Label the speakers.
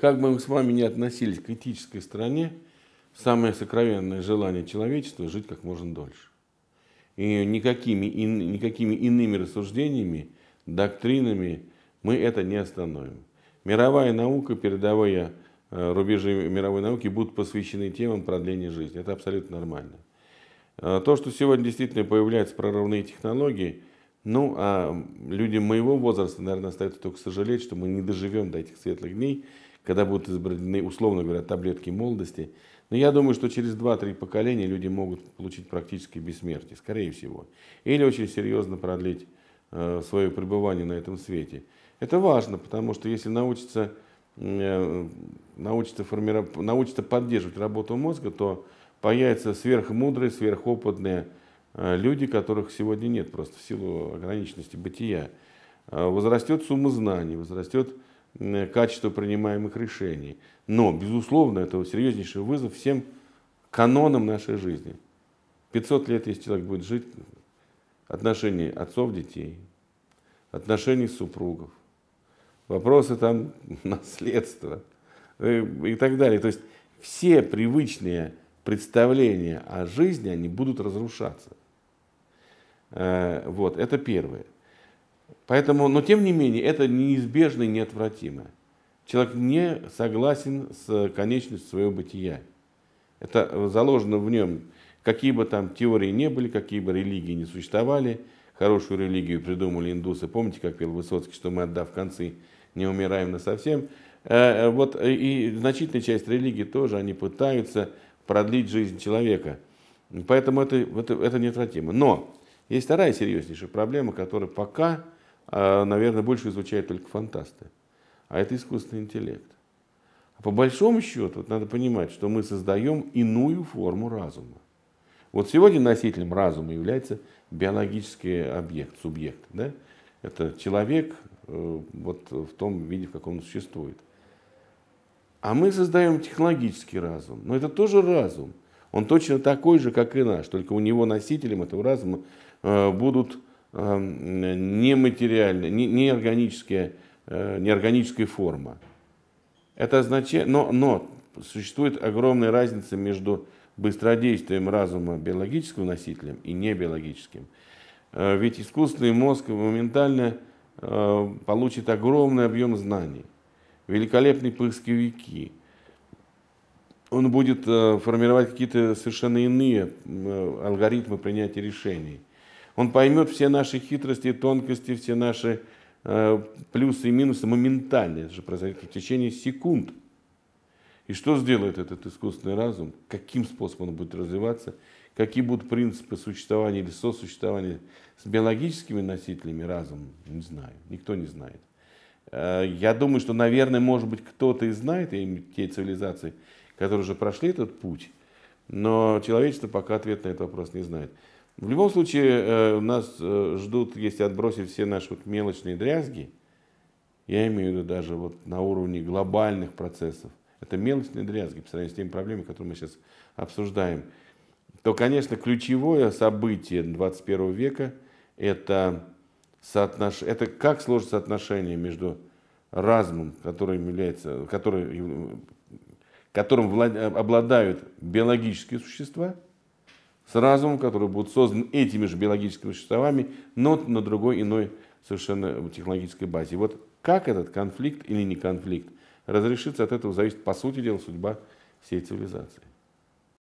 Speaker 1: Как бы мы с вами ни относились к этической стране, самое сокровенное желание человечества – жить как можно дольше. И никакими, ин, никакими иными рассуждениями, доктринами мы это не остановим. Мировая наука, передовая э, рубежи мировой науки будут посвящены темам продления жизни. Это абсолютно нормально. Э, то, что сегодня действительно появляются прорывные технологии, ну, а люди моего возраста, наверное, остается только сожалеть, что мы не доживем до этих светлых дней, когда будут изобретены, условно говоря, таблетки молодости. Но я думаю, что через 2-3 поколения люди могут получить практически бессмертие, скорее всего. Или очень серьезно продлить э, свое пребывание на этом свете. Это важно, потому что если научиться, э, научиться, формиров... научиться поддерживать работу мозга, то появятся сверхмудрые, сверхопытные э, люди, которых сегодня нет просто в силу ограниченности бытия. Возрастет сумма знаний, возрастет качество принимаемых решений. Но, безусловно, это серьезнейший вызов всем канонам нашей жизни. 500 лет, если человек будет жить, отношения отцов, детей, отношения супругов, вопросы там наследства э, и так далее. То есть все привычные представления о жизни, они будут разрушаться. Э, вот, это первое. Поэтому, но тем не менее, это неизбежно и неотвратимо. Человек не согласен с конечностью своего бытия. Это заложено в нем. Какие бы там теории не были, какие бы религии не существовали, хорошую религию придумали индусы. Помните, как пел Высоцкий, что мы, отдав концы, не умираем на совсем. Э, э, вот э, и значительная часть религии тоже, они пытаются продлить жизнь человека. Поэтому это, это, это неотвратимо. Но есть вторая серьезнейшая проблема, которая пока а, наверное, больше изучают только фантасты. А это искусственный интеллект. А по большому счету, вот надо понимать, что мы создаем иную форму разума. Вот сегодня носителем разума является биологический объект, субъект. Да? Это человек э, вот в том виде, в каком он существует. А мы создаем технологический разум. Но это тоже разум. Он точно такой же, как и наш, только у него носителем этого разума э, будут Эм, нематериальная, неорганическая, э, неорганическая форма. Это означает, но, но существует огромная разница между быстродействием разума биологического носителя и небиологическим. Э, ведь искусственный мозг моментально э, получит огромный объем знаний, великолепные поисковики. Он будет формировать какие-то совершенно иные алгоритмы принятия решений. Он поймет все наши хитрости, тонкости, все наши э, плюсы и минусы моментально. Это же произойдет в течение секунд. И что сделает этот искусственный разум? Каким способом он будет развиваться? Какие будут принципы существования или сосуществования с биологическими носителями разума? Не знаю. Никто не знает. Э, я думаю, что, наверное, может быть, кто-то и знает, и те цивилизации, которые уже прошли этот путь, но человечество пока ответ на этот вопрос не знает. В любом случае, э, нас э, ждут, если отбросить все наши вот мелочные дрязги, я имею в виду даже вот на уровне глобальных процессов, это мелочные дрязги по сравнению с теми проблемами, которые мы сейчас обсуждаем, то, конечно, ключевое событие 21 века – это, соотнош... это как сложится отношение между разумом, который является, который, которым влад... обладают биологические существа – с разумом, который будет создан этими же биологическими существами, но на другой иной совершенно технологической базе. вот как этот конфликт или не конфликт разрешится, от этого зависит, по сути дела, судьба всей цивилизации.